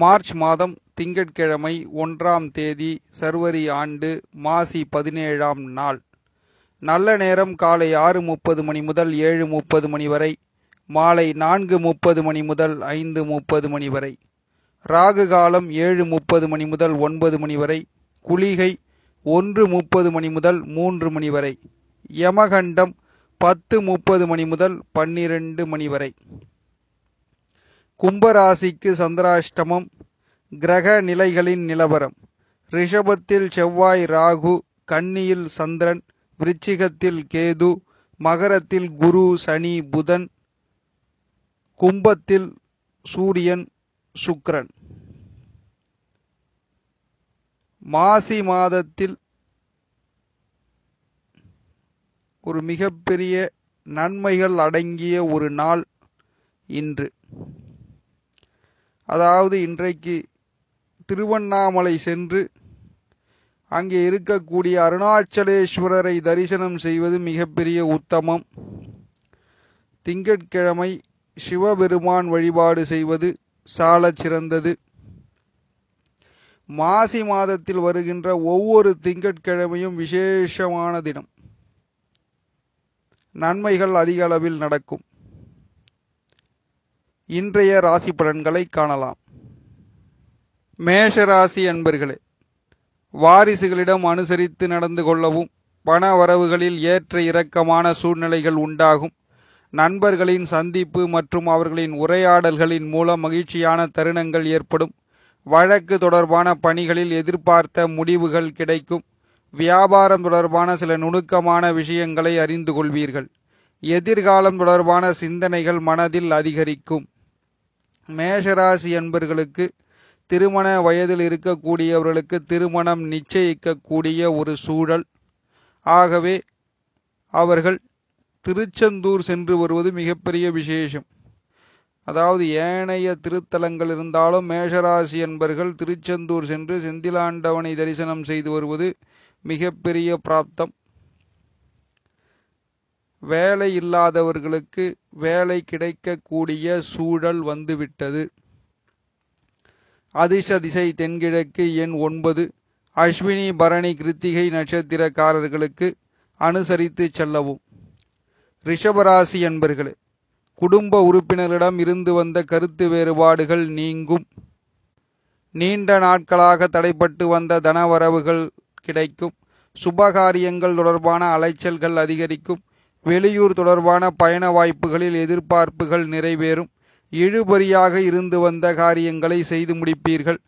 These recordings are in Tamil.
மார்ச் மாதம் திங்கட்கிழமை ஒன்றாம் தேதி சர்வரி ஆண்டு மாசி பதினேழாம் நாள் நல்ல நேரம் காலை ஆறு முப்பது மணி முதல் ஏழு முப்பது மணி வரை மாலை நான்கு முப்பது மணி முதல் ஐந்து முப்பது மணி வரை ராகு காலம் ஏழு முப்பது மணி முதல் ஒன்பது மணி வரை குளிகை ஒன்று முப்பது மணி முதல் மூன்று மணி வரை யமகண்டம் பத்து முப்பது மணி முதல் பன்னிரண்டு மணி வரை கும்பராசிக்கு சந்திராஷ்டமம் கிரக நிலைகளின் நிலவரம் ரிஷபத்தில் செவ்வாய் ராகு கன்னியில் சந்திரன் விருச்சிகத்தில் கேது மகரத்தில் குரு சனி புதன் கும்பத்தில் சூரியன் சுக்ரன் மாசி மாதத்தில் ஒரு மிகப்பெரிய நன்மைகள் அடங்கிய ஒரு நாள் இன்று அதாவது இன்றைக்கு திருவண்ணாமலை சென்று அங்கே இருக்கக்கூடிய அருணாச்சலேஸ்வரரை தரிசனம் செய்வது மிகப்பெரிய உத்தமம் திங்கட்கிழமை சிவபெருமான் வழிபாடு செய்வது சால சிறந்தது மாசி மாதத்தில் வருகின்ற ஒவ்வொரு திங்கட்கிழமையும் விசேஷமான தினம் நன்மைகள் அதிக அளவில் நடக்கும் இன்றைய ராசி பலன்களை காணலாம் மேஷராசி அன்பர்களே வாரிசுகளிடம் அனுசரித்து நடந்து கொள்ளவும் பண வரவுகளில் ஏற்ற இறக்கமான சூழ்நிலைகள் உண்டாகும் நண்பர்களின் சந்திப்பு மற்றும் அவர்களின் உரையாடல்களின் மூலம் மகிழ்ச்சியான தருணங்கள் ஏற்படும் வழக்கு தொடர்பான பணிகளில் எதிர்பார்த்த முடிவுகள் கிடைக்கும் வியாபாரம் தொடர்பான சில நுணுக்கமான விஷயங்களை அறிந்து கொள்வீர்கள் எதிர்காலம் தொடர்பான சிந்தனைகள் மனதில் அதிகரிக்கும் மேஷராசி என்பர்களுக்கு திருமண வயதில் இருக்கக்கூடியவர்களுக்கு திருமணம் நிச்சயிக்கக்கூடிய ஒரு சூழல் ஆகவே அவர்கள் திருச்செந்தூர் சென்று வருவது மிகப்பெரிய விசேஷம் அதாவது ஏனைய திருத்தலங்கள் இருந்தாலும் மேஷராசி என்பர்கள் திருச்செந்தூர் சென்று செந்திலாண்டவனை தரிசனம் செய்து வருவது மிகப்பெரிய பிராப்தம் வேலை இல்லாதவர்களுக்கு வேலை கிடைக்கக்கூடிய சூழல் வந்துவிட்டது அதிர்ஷ்ட திசை தென்கிழக்கு எண் ஒன்பது அஸ்வினி பரணி கிருத்திகை நட்சத்திரக்காரர்களுக்கு அனுசரித்து செல்லவும் ரிஷபராசி என்பர்களே குடும்ப உறுப்பினரிடம் இருந்து வந்த கருத்து வேறுபாடுகள் நீங்கும் நீண்ட நாட்களாக தடைப்பட்டு வந்த தனவரவுகள் கிடைக்கும் சுபகாரியங்கள் தொடர்பான அலைச்சல்கள் அதிகரிக்கும் வெளியூர் தொடர்பான பயண வாய்ப்புகளில் எதிர்பார்ப்புகள் நிறைவேறும் இழுபறியாக இருந்து வந்த காரியங்களை செய்து முடிப்பீர்கள்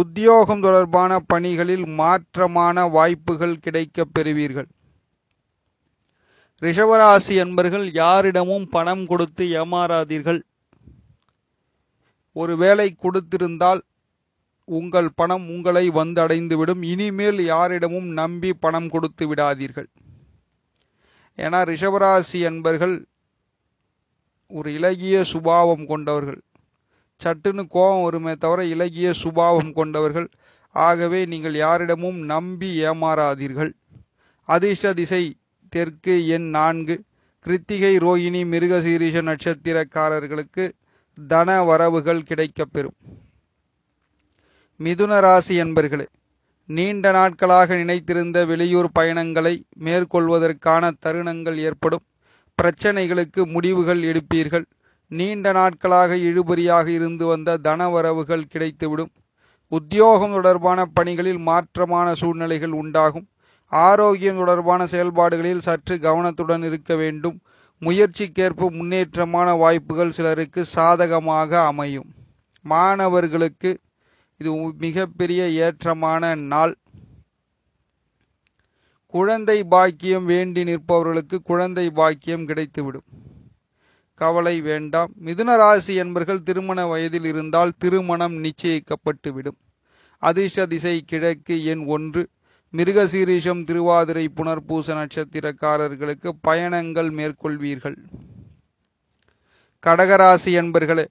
உத்தியோகம் தொடர்பான பணிகளில் மாற்றமான வாய்ப்புகள் கிடைக்கப் பெறுவீர்கள் ரிஷவராசி என்பர்கள் யாரிடமும் பணம் கொடுத்து ஏமாறாதீர்கள் ஒரு வேலை கொடுத்திருந்தால் உங்கள் பணம் உங்களை வந்தடைந்துவிடும் இனிமேல் யாரிடமும் நம்பி பணம் கொடுத்து விடாதீர்கள் ஏன்னா ரிஷபராசி என்பர்கள் ஒரு இலகிய சுபாவம் கொண்டவர்கள் சட்டுன்னு கோபம் வருமே தவிர இலகிய சுபாவம் கொண்டவர்கள் ஆகவே நீங்கள் யாரிடமும் நம்பி ஏமாறாதீர்கள் அதிர்ஷ்ட திசை தெற்கு எண் நான்கு கிருத்திகை ரோகிணி மிருகசீரிஷ நட்சத்திரக்காரர்களுக்கு தன வரவுகள் கிடைக்கப்பெறும் மிதுன ராசி என்பர்களே நீண்ட நாட்களாக நினைத்திருந்த வெளியூர் பயணங்களை மேற்கொள்வதற்கான தருணங்கள் ஏற்படும் பிரச்சனைகளுக்கு முடிவுகள் எடுப்பீர்கள் நீண்ட நாட்களாக இழுபறியாக இருந்து வந்த தனவரவுகள் கிடைத்துவிடும் உத்தியோகம் தொடர்பான பணிகளில் மாற்றமான சூழ்நிலைகள் உண்டாகும் ஆரோக்கியம் தொடர்பான செயல்பாடுகளில் சற்று கவனத்துடன் இருக்க வேண்டும் முயற்சிக்கேற்ப முன்னேற்றமான வாய்ப்புகள் சிலருக்கு சாதகமாக அமையும் மாணவர்களுக்கு இது மிகப்பெரிய ஏற்றமான நாள் குழந்தை பாக்கியம் வேண்டி நிற்பவர்களுக்கு குழந்தை பாக்கியம் கிடைத்துவிடும் கவலை வேண்டாம் மிதுன ராசி என்பர்கள் திருமண வயதில் இருந்தால் திருமணம் நிச்சயிக்கப்பட்டுவிடும் அதிர்ஷ்ட திசை கிழக்கு எண் ஒன்று மிருகசீரிஷம் திருவாதிரை புனர்பூச நட்சத்திரக்காரர்களுக்கு பயணங்கள் மேற்கொள்வீர்கள் கடகராசி என்பர்களே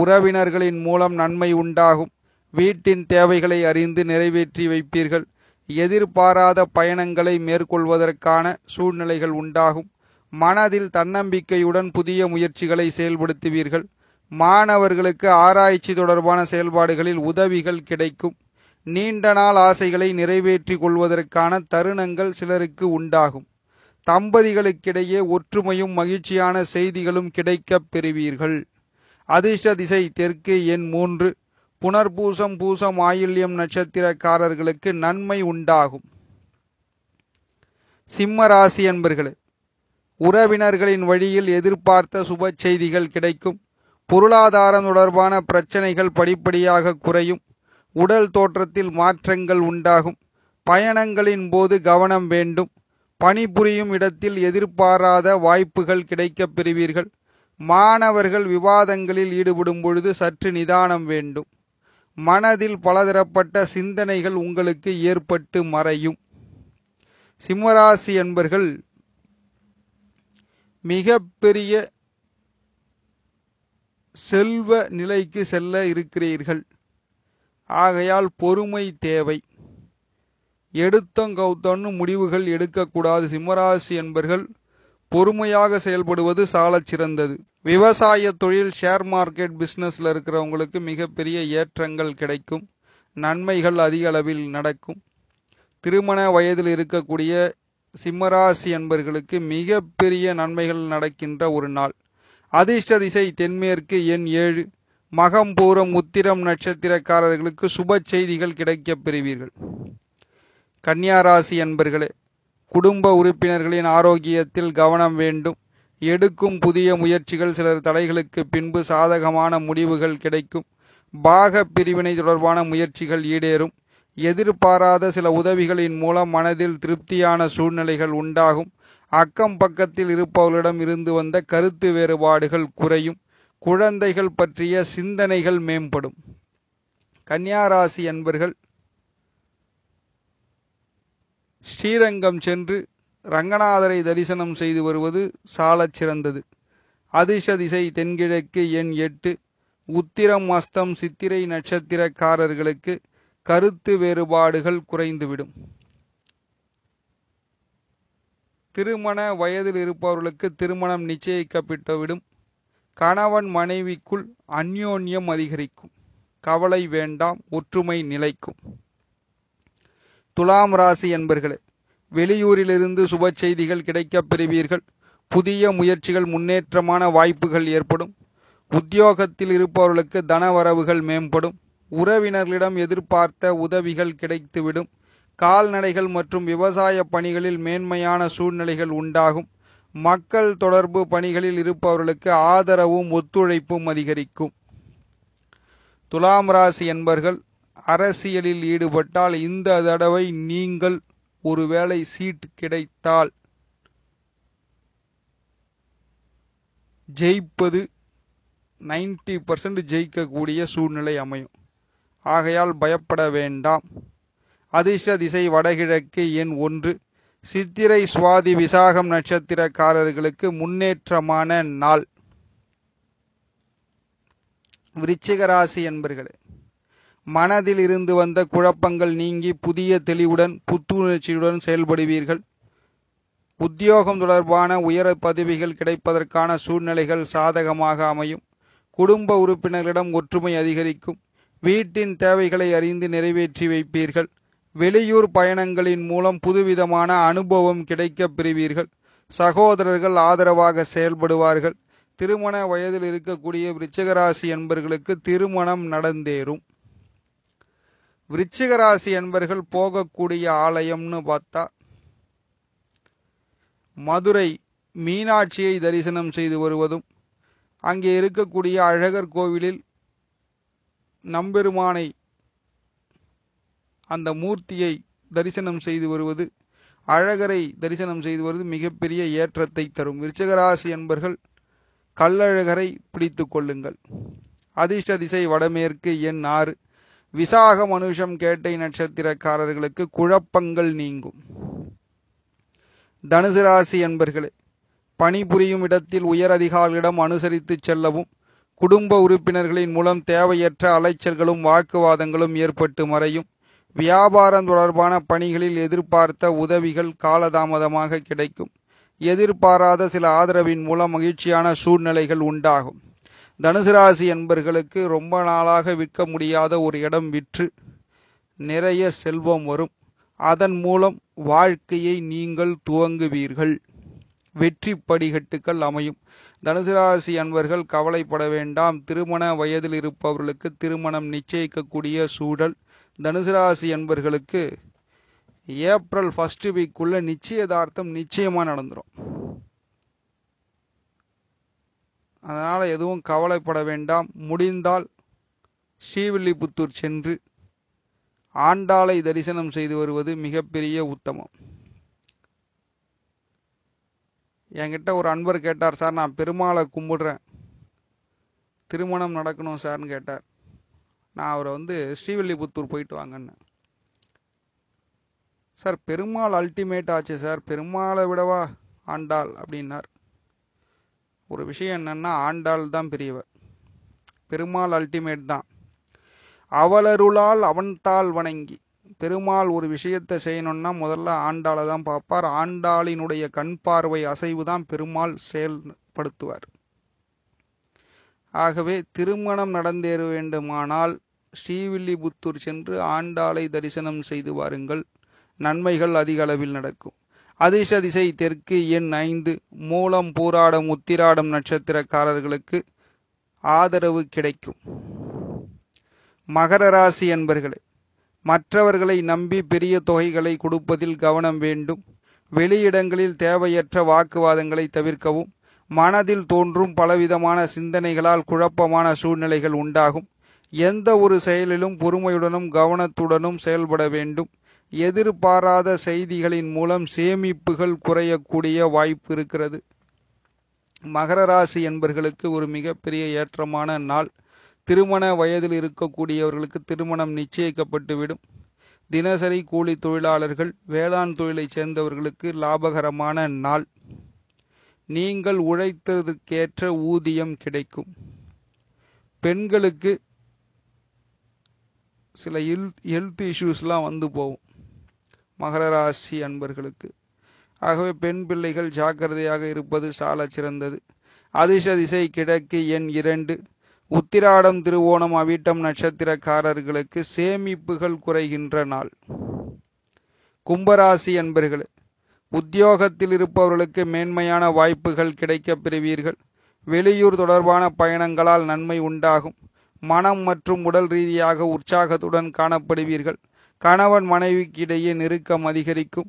உறவினர்களின் மூலம் நன்மை உண்டாகும் வீட்டின் தேவைகளை அறிந்து நிறைவேற்றி வைப்பீர்கள் எதிர்பாராத பயணங்களை மேற்கொள்வதற்கான சூழ்நிலைகள் உண்டாகும் மனதில் தன்னம்பிக்கையுடன் புதிய முயற்சிகளை செயல்படுத்துவீர்கள் மாணவர்களுக்கு ஆராய்ச்சி தொடர்பான செயல்பாடுகளில் உதவிகள் கிடைக்கும் நீண்ட நாள் ஆசைகளை நிறைவேற்றி கொள்வதற்கான தருணங்கள் சிலருக்கு உண்டாகும் தம்பதிகளுக்கிடையே ஒற்றுமையும் மகிழ்ச்சியான செய்திகளும் கிடைக்கப் பெறுவீர்கள் அதிர்ஷ்ட திசை தெற்கு எண் மூன்று புனர்பூசம் பூசம் ஆயில்யம் நட்சத்திரக்காரர்களுக்கு நன்மை உண்டாகும் சிம்ம ராசி அன்பர்களே உறவினர்களின் வழியில் எதிர்பார்த்த சுப செய்திகள் கிடைக்கும் பொருளாதாரம் தொடர்பான பிரச்சனைகள் படிப்படியாக குறையும் உடல் தோற்றத்தில் மாற்றங்கள் உண்டாகும் பயணங்களின் போது கவனம் வேண்டும் பணிபுரியும் இடத்தில் எதிர்பாராத வாய்ப்புகள் கிடைக்கப் பெறுவீர்கள் மாணவர்கள் விவாதங்களில் ஈடுபடும் பொழுது சற்று நிதானம் வேண்டும் மனதில் பலதரப்பட்ட சிந்தனைகள் உங்களுக்கு ஏற்பட்டு மறையும் சிம்மராசி என்பர்கள் மிக பெரிய செல்வ நிலைக்கு செல்ல இருக்கிறீர்கள் ஆகையால் பொறுமை தேவை எடுத்தங்கௌத்தன்னு முடிவுகள் எடுக்கக்கூடாது சிம்மராசி என்பர்கள் பொறுமையாக செயல்படுவது சாலச் சிறந்தது விவசாய தொழில் ஷேர் மார்க்கெட் பிஸ்னஸில் இருக்கிறவங்களுக்கு மிகப்பெரிய ஏற்றங்கள் கிடைக்கும் நன்மைகள் அதிக அளவில் நடக்கும் திருமண வயதில் இருக்கக்கூடிய சிம்மராசி என்பர்களுக்கு மிகப்பெரிய நன்மைகள் நடக்கின்ற ஒரு நாள் அதிர்ஷ்ட திசை தென்மேற்கு எண் ஏழு மகம் பூரம் உத்திரம் நட்சத்திரக்காரர்களுக்கு சுப செய்திகள் கிடைக்கப் பெறுவீர்கள் கன்னியாராசி என்பர்களே குடும்ப உறுப்பினர்களின் ஆரோக்கியத்தில் கவனம் வேண்டும் எடுக்கும் புதிய முயற்சிகள் சிலர் தடைகளுக்கு பின்பு சாதகமான முடிவுகள் கிடைக்கும் பாக பிரிவினை தொடர்பான முயற்சிகள் ஈடேறும் எதிர்பாராத சில உதவிகளின் மூலம் மனதில் திருப்தியான சூழ்நிலைகள் உண்டாகும் அக்கம் பக்கத்தில் இருப்பவர்களிடம் இருந்து வந்த கருத்து வேறுபாடுகள் குறையும் குழந்தைகள் பற்றிய சிந்தனைகள் மேம்படும் கன்னியாராசி என்பர்கள் ஸ்ரீரங்கம் சென்று ரங்கநாதரை தரிசனம் செய்து வருவது சாலச் சிறந்தது அதிர்ஷ திசை தென்கிழக்கு எண் எட்டு உத்திரம் அஸ்தம் சித்திரை நட்சத்திரக்காரர்களுக்கு கருத்து வேறுபாடுகள் குறைந்துவிடும் திருமண வயதில் இருப்பவர்களுக்கு திருமணம் நிச்சயிக்கப்பட்டுவிடும் கணவன் மனைவிக்குள் அந்யோன்யம் அதிகரிக்கும் கவலை வேண்டாம் ஒற்றுமை நிலைக்கும் துலாம் ராசி என்பர்களே வெளியூரிலிருந்து சுப செய்திகள் கிடைக்கப் பெறுவீர்கள் புதிய முயற்சிகள் முன்னேற்றமான வாய்ப்புகள் ஏற்படும் உத்தியோகத்தில் இருப்பவர்களுக்கு தன வரவுகள் மேம்படும் உறவினர்களிடம் எதிர்பார்த்த உதவிகள் கிடைத்துவிடும் கால்நடைகள் மற்றும் விவசாய பணிகளில் மேன்மையான சூழ்நிலைகள் உண்டாகும் மக்கள் தொடர்பு பணிகளில் இருப்பவர்களுக்கு ஆதரவும் ஒத்துழைப்பும் அதிகரிக்கும் துலாம் ராசி என்பர்கள் அரசியலில் ஈடுபட்டால் இந்த தடவை நீங்கள் ஒருவேளை சீட் கிடைத்தால் ஜெயிப்பது நைன்டி பர்சன்ட் ஜெயிக்கக்கூடிய சூழ்நிலை அமையும் ஆகையால் பயப்பட வேண்டாம் அதிர்ஷ்ட திசை வடகிழக்கு எண் ஒன்று சித்திரை சுவாதி விசாகம் நட்சத்திரக்காரர்களுக்கு முன்னேற்றமான நாள் விருச்சிகராசி என்பர்களே மனதில் இருந்து வந்த குழப்பங்கள் நீங்கி புதிய தெளிவுடன் புத்துணர்ச்சியுடன் செயல்படுவீர்கள் உத்தியோகம் தொடர்பான உயர பதவிகள் கிடைப்பதற்கான சூழ்நிலைகள் சாதகமாக அமையும் குடும்ப உறுப்பினர்களிடம் ஒற்றுமை அதிகரிக்கும் வீட்டின் தேவைகளை அறிந்து நிறைவேற்றி வைப்பீர்கள் வெளியூர் பயணங்களின் மூலம் புதுவிதமான அனுபவம் கிடைக்கப் பெறுவீர்கள் சகோதரர்கள் ஆதரவாக செயல்படுவார்கள் திருமண வயதில் இருக்கக்கூடிய விருச்சகராசி என்பர்களுக்கு திருமணம் நடந்தேறும் விருச்சிகராசி என்பர்கள் போகக்கூடிய ஆலயம்னு பார்த்தா மதுரை மீனாட்சியை தரிசனம் செய்து வருவதும் அங்கே இருக்கக்கூடிய அழகர் கோவிலில் நம்பெருமானை அந்த மூர்த்தியை தரிசனம் செய்து வருவது அழகரை தரிசனம் செய்து வருவது மிகப்பெரிய ஏற்றத்தை தரும் விருச்சகராசி என்பர்கள் கல்லழகரை பிடித்து கொள்ளுங்கள் அதிர்ஷ்ட திசை வடமேற்கு எண் ஆறு விசாக மனுஷம் கேட்டை நட்சத்திரக்காரர்களுக்கு குழப்பங்கள் நீங்கும் தனுசு ராசி என்பர்களே பணிபுரியும் இடத்தில் உயர் அதிகாரிகளிடம் அனுசரித்து செல்லவும் குடும்ப உறுப்பினர்களின் மூலம் தேவையற்ற அலைச்சல்களும் வாக்குவாதங்களும் ஏற்பட்டு மறையும் வியாபாரம் தொடர்பான பணிகளில் எதிர்பார்த்த உதவிகள் காலதாமதமாக கிடைக்கும் எதிர்பாராத சில ஆதரவின் மூலம் மகிழ்ச்சியான சூழ்நிலைகள் உண்டாகும் தனுசு ராசி என்பர்களுக்கு ரொம்ப நாளாக விற்க முடியாத ஒரு இடம் விற்று நிறைய செல்வம் வரும் அதன் மூலம் வாழ்க்கையை நீங்கள் துவங்குவீர்கள் வெற்றி படிகட்டுக்கள் அமையும் தனுசு ராசி அன்பர்கள் கவலைப்பட வேண்டாம் திருமண வயதில் இருப்பவர்களுக்கு திருமணம் நிச்சயிக்கக்கூடிய சூழல் தனுசு ராசி அன்பர்களுக்கு ஏப்ரல் ஃபஸ்ட்டு வீக்குள்ளே நிச்சயதார்த்தம் நிச்சயமாக நடந்துடும் அதனால் எதுவும் கவலைப்பட வேண்டாம் முடிந்தால் ஸ்ரீவில்லிபுத்தூர் சென்று ஆண்டாளை தரிசனம் செய்து வருவது மிகப்பெரிய உத்தமம் என்கிட்ட ஒரு அன்பர் கேட்டார் சார் நான் பெருமாளை கும்பிடுறேன் திருமணம் நடக்கணும் சார்னு கேட்டார் நான் அவரை வந்து ஸ்ரீவில்லிபுத்தூர் போயிட்டு வாங்கன்னு சார் பெருமாள் அல்டிமேட் ஆச்சு சார் பெருமாளை விடவா ஆண்டாள் அப்படின்னார் ஒரு விஷயம் என்னென்னா ஆண்டாள் தான் பெரியவர் பெருமாள் அல்டிமேட் தான் அவளருளால் அவன்தாள் வணங்கி பெருமாள் ஒரு விஷயத்தை செய்யணும்னா முதல்ல ஆண்டாளை தான் பார்ப்பார் ஆண்டாளினுடைய கண் பார்வை அசைவு தான் பெருமாள் செயல்படுத்துவார் ஆகவே திருமணம் நடந்தேற வேண்டுமானால் ஸ்ரீவில்லிபுத்தூர் சென்று ஆண்டாளை தரிசனம் செய்து வாருங்கள் நன்மைகள் அதிக அளவில் நடக்கும் அதிர்ஷ திசை தெற்கு எண் ஐந்து மூலம் பூராடம் உத்திராடம் நட்சத்திரக்காரர்களுக்கு ஆதரவு கிடைக்கும் மகர ராசி என்பர்களே மற்றவர்களை நம்பி பெரிய தொகைகளை கொடுப்பதில் கவனம் வேண்டும் வெளியிடங்களில் தேவையற்ற வாக்குவாதங்களை தவிர்க்கவும் மனதில் தோன்றும் பலவிதமான சிந்தனைகளால் குழப்பமான சூழ்நிலைகள் உண்டாகும் எந்த ஒரு செயலிலும் பொறுமையுடனும் கவனத்துடனும் செயல்பட வேண்டும் எதிர்பாராத செய்திகளின் மூலம் சேமிப்புகள் குறையக்கூடிய வாய்ப்பு இருக்கிறது மகர ராசி என்பர்களுக்கு ஒரு மிகப்பெரிய ஏற்றமான நாள் திருமண வயதில் இருக்கக்கூடியவர்களுக்கு திருமணம் நிச்சயிக்கப்பட்டுவிடும் தினசரி கூலி தொழிலாளர்கள் வேளாண் தொழிலை சேர்ந்தவர்களுக்கு லாபகரமான நாள் நீங்கள் உழைத்ததற்கேற்ற ஊதியம் கிடைக்கும் பெண்களுக்கு சில ஹெல்த் ஹெல்த் இஷ்யூஸ்லாம் வந்து போகும் மகர ராசி அன்பர்களுக்கு ஆகவே பெண் பிள்ளைகள் ஜாக்கிரதையாக இருப்பது சால சிறந்தது அதிர்ஷ திசை கிழக்கு எண் இரண்டு உத்திராடம் திருவோணம் அவிட்டம் நட்சத்திரக்காரர்களுக்கு சேமிப்புகள் குறைகின்ற நாள் கும்பராசி அன்பர்கள் உத்தியோகத்தில் இருப்பவர்களுக்கு மேன்மையான வாய்ப்புகள் கிடைக்கப் பெறுவீர்கள் வெளியூர் தொடர்பான பயணங்களால் நன்மை உண்டாகும் மனம் மற்றும் உடல் ரீதியாக உற்சாகத்துடன் காணப்படுவீர்கள் கணவன் மனைவிக்கிடையே நெருக்கம் அதிகரிக்கும்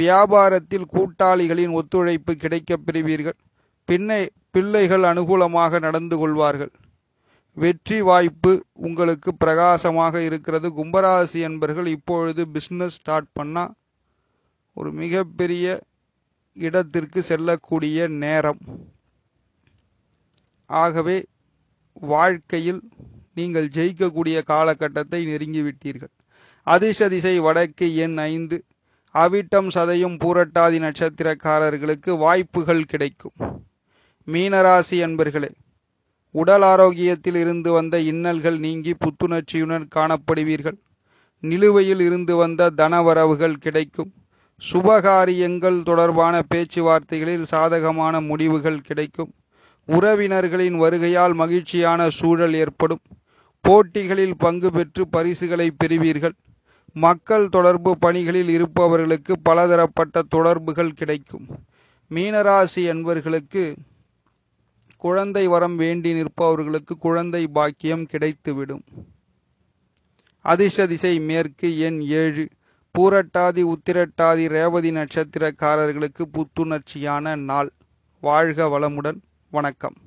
வியாபாரத்தில் கூட்டாளிகளின் ஒத்துழைப்பு கிடைக்கப் பெறுவீர்கள் பின்னை பிள்ளைகள் அனுகூலமாக நடந்து கொள்வார்கள் வெற்றி வாய்ப்பு உங்களுக்கு பிரகாசமாக இருக்கிறது கும்பராசி என்பர்கள் இப்பொழுது பிஸ்னஸ் ஸ்டார்ட் பண்ணால் ஒரு மிகப்பெரிய இடத்திற்கு செல்லக்கூடிய நேரம் ஆகவே வாழ்க்கையில் நீங்கள் ஜெயிக்கக்கூடிய காலகட்டத்தை நெருங்கிவிட்டீர்கள் அதிர்ஷதிசை வடக்கு எண் ஐந்து அவிட்டம் சதையும் பூரட்டாதி நட்சத்திரக்காரர்களுக்கு வாய்ப்புகள் கிடைக்கும் மீனராசி அன்பர்களே உடல் ஆரோக்கியத்தில் இருந்து வந்த இன்னல்கள் நீங்கி புத்துணர்ச்சியுடன் காணப்படுவீர்கள் நிலுவையில் இருந்து வந்த தனவரவுகள் கிடைக்கும் சுபகாரியங்கள் தொடர்பான பேச்சுவார்த்தைகளில் சாதகமான முடிவுகள் கிடைக்கும் உறவினர்களின் வருகையால் மகிழ்ச்சியான சூழல் ஏற்படும் போட்டிகளில் பங்கு பெற்று பரிசுகளை பெறுவீர்கள் மக்கள் தொடர்பு பணிகளில் இருப்பவர்களுக்கு பலதரப்பட்ட தொடர்புகள் கிடைக்கும் மீனராசி என்பவர்களுக்கு குழந்தை வரம் வேண்டி நிற்பவர்களுக்கு குழந்தை பாக்கியம் கிடைத்துவிடும் அதிர்ஷ்ட திசை மேற்கு எண் ஏழு பூரட்டாதி உத்திரட்டாதி ரேவதி நட்சத்திரக்காரர்களுக்கு புத்துணர்ச்சியான நாள் வாழ்க வளமுடன் வணக்கம்